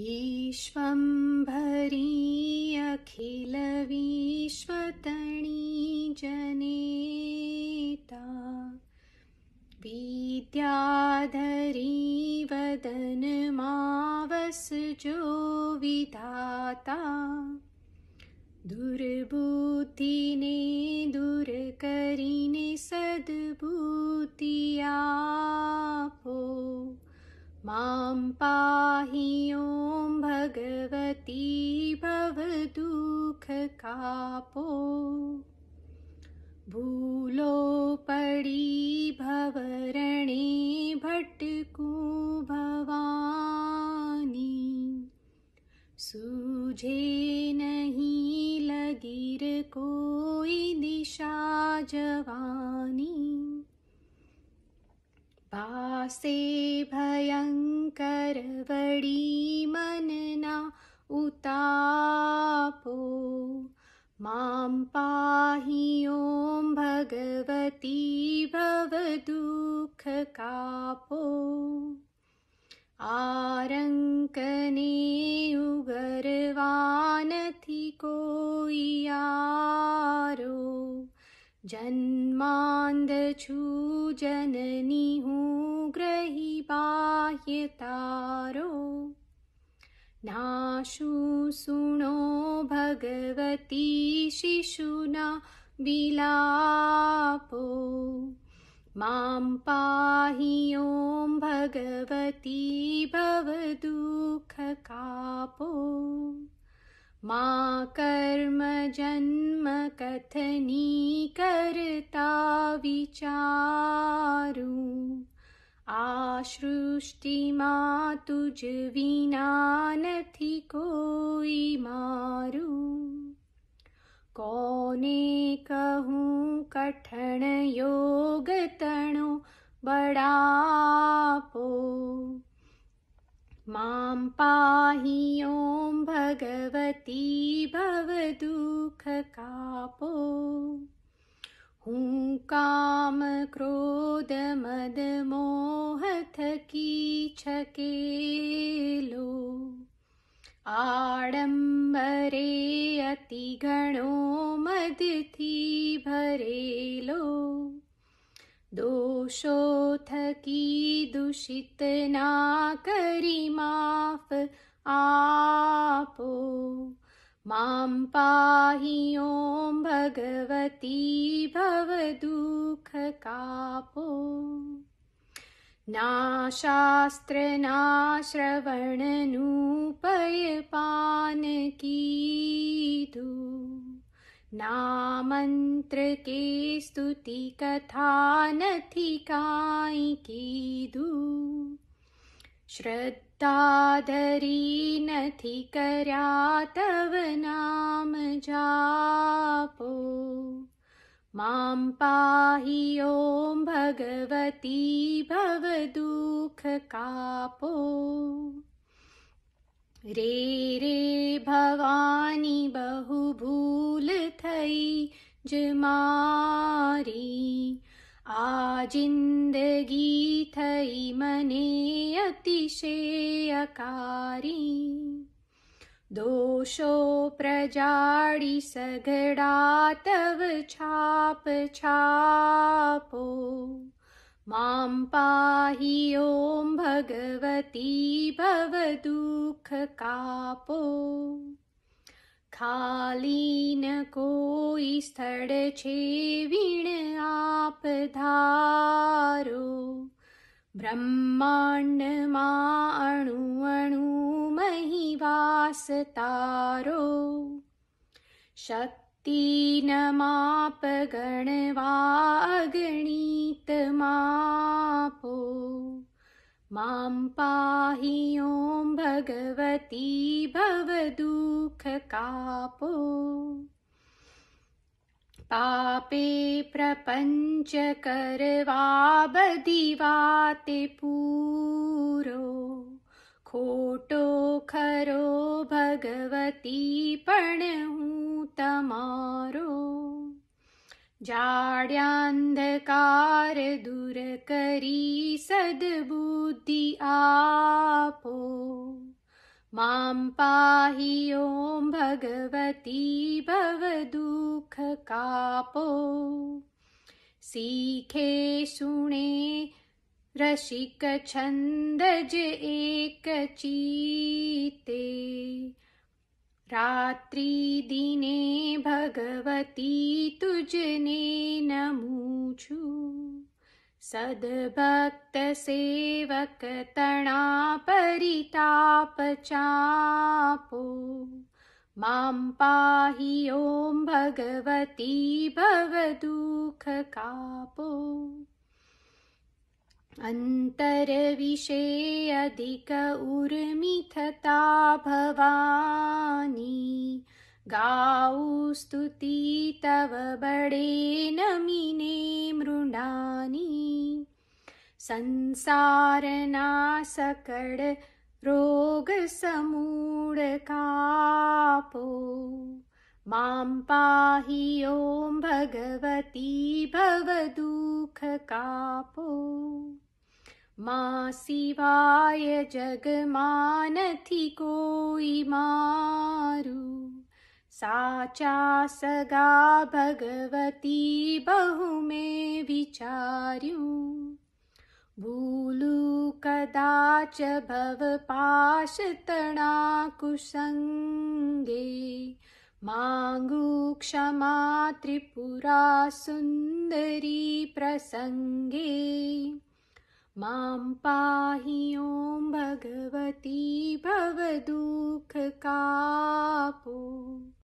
विश्वंभरि अखिलविश्वतणि जनेता विद्याधरि वदनमावसजोविता दुर्भूतिने दुर्करिनि सद्भूतिया भो मां पाहि ॐ भगवती भवदुःखकापो भूलोपडी भवरणे भट्टकू भवानी सूझे नहि लगीर कोई दिशा जवानी बासे भयंकर बड़ी मनना उतापो मां पाहि ॐ भगवती भवदुःखकापो आरङ्कने उगरवानथि कोयारो जन्मान्धछु जननी हूँ तारो नाशु सुनो भगवती शिशुना विलापो मां पाहि ॐ भगवती भवदुःखकापो मा कर्म जन्म कथनी करता विचारु આ તુજ વિના નથી કોઈ મારું કોને કહું કઠણ યોગ તણો બડાપો मां पाहि ॐ भगवती भवदुःखकापो काम क्रोध मद मोह थकी छकेलो आडम्बरे अति गणो मद थी भरे लो दोषो थकी दूषित ना करी माफ आ मां पाहि ॐ भगवती भवदुःखकापो नाशास्त्र नाश्रवणनूपयपानकीतु नामन्त्रके स्तुतिकथानथिकाय શ્રદ્ધાધરી નથી કર્યા તવ નામ જાપો मां पाहि ॐ भगवती भवदुख कापो रे रे भवानी बहु भूल थई जमारी आजिन्दगीथै अतिशेयकारी दोषो सगडा तव छापो मां पाहि ॐ भगवती कापो खालीन कोई छे वीण प धारो ब्रह्माण्ड मा अणु अणु महि वासतारो शक्तिन माप मापो मां पाहि ॐ भगवती भवदुःखकापो पापे प्रपञ्च करवाबदिवाते पूरो खोटो खरो भगवती पण हूँ तमारो जाड्यांधकार दूर करी सद्बुद्धि आपो मां पाहि ॐ भगवती भवदुःखकापो सीखे सुणे रसिक छन्दज एकचिते रात्रिदिने भगवती तुजने नमूछु सद्भक्तसेवक तना परितापचापो मां पाहि ॐ भगवती भवदुःखकापो अन्तरविषे अधिक उर्मिथता भवा गाउ स्तुति तव बडे नमिने मृणानि रोगसमूढकापो मां पाहि ॐ भगवती भवदुखकापो मा शिवाय जगमानथि कोयि मारु साचा सगा भगवती बहु मे विचार्यु भूलु कदाच भवपाशतणाकुसङ्गे माङ्गु क्षमा त्रिपुरा सुंदरी प्रसंगे मां पाहि ॐ भगवती भवदुःखकापो